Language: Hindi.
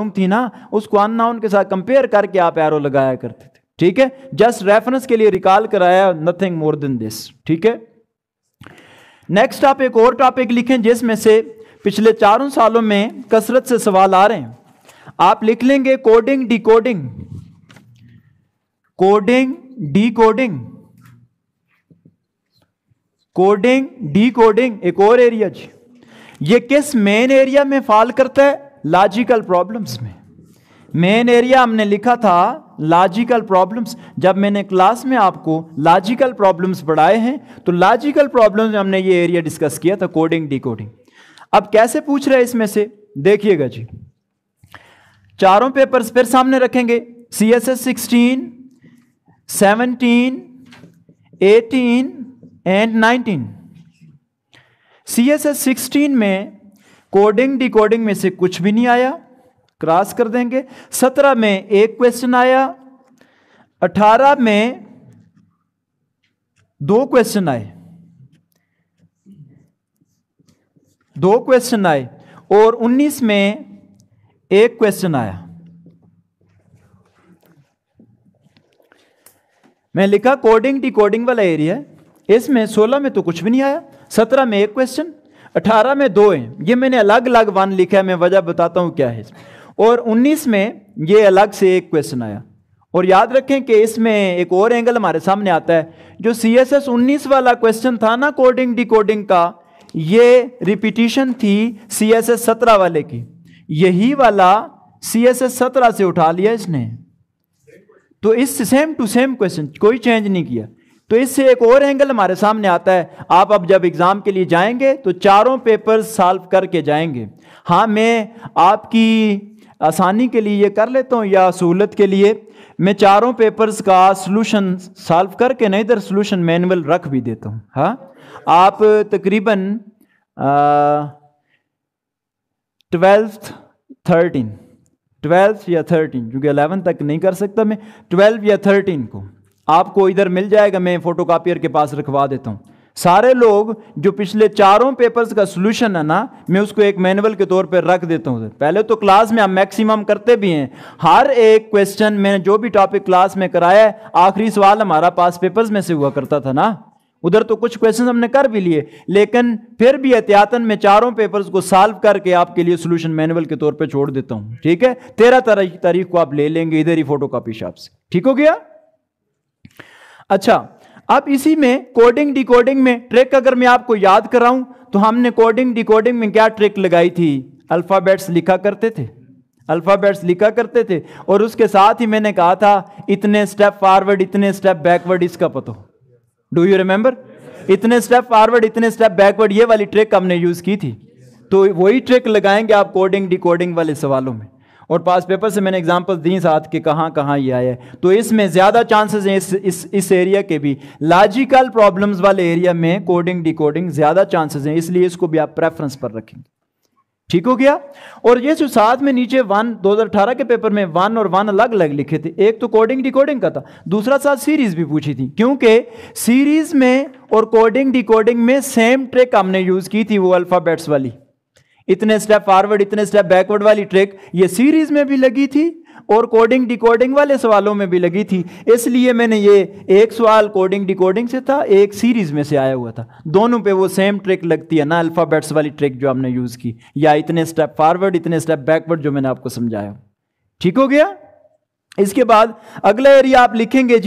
तुम थी ना उसको अननाउन के साथ कंपेयर करके आप एरो लगाया करते थे ठीक है जस्ट रेफरेंस के लिए रिकॉल कराया नथिंग मोर देन दिस ठीक है नेक्स्ट आप एक और टॉपिक लिखें जिसमें से पिछले चारों सालों में कसरत से सवाल आ रहे हैं आप लिख लेंगे coding decoding coding decoding coding decoding एक और एरिया जी ये किस मेन एरिया में फॉल करता है लॉजिकल प्रॉब्लम्स में मेन एरिया हमने लिखा था लॉजिकल प्रॉब्लम्स जब मैंने क्लास में आपको लॉजिकल प्रॉब्लम्स पढ़ाए हैं तो लॉजिकल प्रॉब्लम्स में हमने ये एरिया डिस्कस किया था कोडिंग डिकोडिंग अब कैसे पूछ रहे हैं इसमें से देखिएगा जी चारों पेपर्स फिर सामने रखेंगे C S S sixteen seventeen eighteen and nineteen C S S sixteen में कोडिंग डिकोडिंग में से कुछ भी नहीं आया क्रॉस कर देंगे सत्रह में एक क्वेश्चन आया अठारह में दो क्वेश्चन आए दो क्वेश्चन आए और उन्नीस में एक क्वेश्चन आया मैं लिखा कोडिंग डिकोडिंग वाला एरिया इसमें सोलह में तो कुछ भी नहीं आया सत्रह में एक क्वेश्चन अठारह में दो हैं ये मैंने अलग अलग वन लिखा है मैं वजह बताता हूँ क्या है और उन्नीस में ये अलग से एक क्वेश्चन आया और याद रखें कि इसमें एक और एंगल हमारे सामने आता है जो सी एस एस उन्नीस वाला क्वेश्चन था ना कोडिंग डिकोडिंग का ये रिपीटिशन थी सी एस एस सत्रह वाले की यही वाला सी एस एस सत्रह से उठा लिया इसने तो इस सेम टू सेम क्वेश्चन कोई चेंज नहीं किया तो इससे एक और एंगल हमारे सामने आता है आप अब जब एग्ज़ाम के लिए जाएंगे तो चारों पेपर सॉल्व करके जाएंगे हाँ मैं आपकी आसानी के लिए ये कर लेता हूँ या सहूलत के लिए मैं चारों पेपर्स का सोलूशन सॉल्व करके नहीं इधर सोलूशन मैनुअल रख भी देता हूँ हाँ आप तकरीबन ट्वेल्थ थर्टीन ट्वेल्थ या थर्टीन क्योंकि अलेवन तक नहीं कर सकता मैं ट्वेल्व या थर्टीन को आपको इधर मिल जाएगा मैं फोटो के पास रखवा देता हूँ सारे लोग जो पिछले चारों पेपर्स का सलूशन है ना मैं उसको एक मैनुअल के तौर पर रख देता हूँ पहले तो क्लास में हम मैक्सिमम करते भी हैं हर एक क्वेश्चन मैंने जो भी टॉपिक क्लास में कराया है आखिरी सवाल हमारा पास पेपर्स में से हुआ करता था ना उधर तो कुछ क्वेश्चन हमने कर भी लिए लेकिन फिर भी एहतियातन में चारों पेपर्स को सॉल्व करके आपके लिए सोल्यूशन मैनुअल के तौर पर छोड़ देता हूँ ठीक है तेरह तारीख को आप ले लेंगे इधर ही फोटो शॉप से ठीक हो गया अच्छा अब इसी में कोडिंग डिकोडिंग में ट्रिक अगर मैं आपको याद कराऊं तो हमने कोडिंग डिकोडिंग में क्या ट्रिक लगाई थी अल्फ़ाबेट्स लिखा करते थे अल्फ़ाबेट्स लिखा करते थे और उसके साथ ही मैंने कहा था इतने स्टेप फॉरवर्ड इतने स्टेप बैकवर्ड इसका पता डू यू रिमेंबर इतने स्टेप फॉरवर्ड इतने स्टेप बैकवर्ड ये वाली ट्रिक हमने यूज़ की थी तो वही ट्रिक लगाएंगे आप कोडिंग डिकोडिंग वाले सवालों में और पास पेपर से मैंने एग्जाम्पल दी साथ कि कहाँ कहाँ ये आया है तो इसमें ज़्यादा चांसेस हैं इस, इस इस एरिया के भी लॉजिकल प्रॉब्लम्स वाले एरिया में कोडिंग डिकोडिंग ज़्यादा चांसेस हैं इसलिए इसको भी आप प्रेफरेंस पर रखेंगे ठीक हो गया और ये जो साथ में नीचे वन 2018 के पेपर में वन और वन अलग अलग लिखे थे एक तो कोडिंग डिकोडिंग का था दूसरा साथ सीरीज भी पूछी थी क्योंकि सीरीज में और कोडिंग डिकोडिंग में सेम ट्रिक हमने यूज की थी वो अल्फाबेट्स वाली इतने स्टेप फॉरवर्ड इतने स्टेप बैकवर्ड वाली ट्रिक ये सीरीज में भी लगी थी और कोडिंग डिकोडिंग वाले सवालों में भी लगी थी इसलिए मैंने ये एक सवाल कोडिंग डिकोडिंग से था एक सीरीज में से आया हुआ था दोनों पे वो सेम ट्रिक लगती है ना अल्फ़ाबेट्स वाली ट्रिक जो हमने यूज़ की या इतने स्टेप फॉरवर्ड इतने स्टेप बैकवर्ड जो मैंने आपको समझाया ठीक हो गया इसके बाद अगला एरिया आप लिखेंगे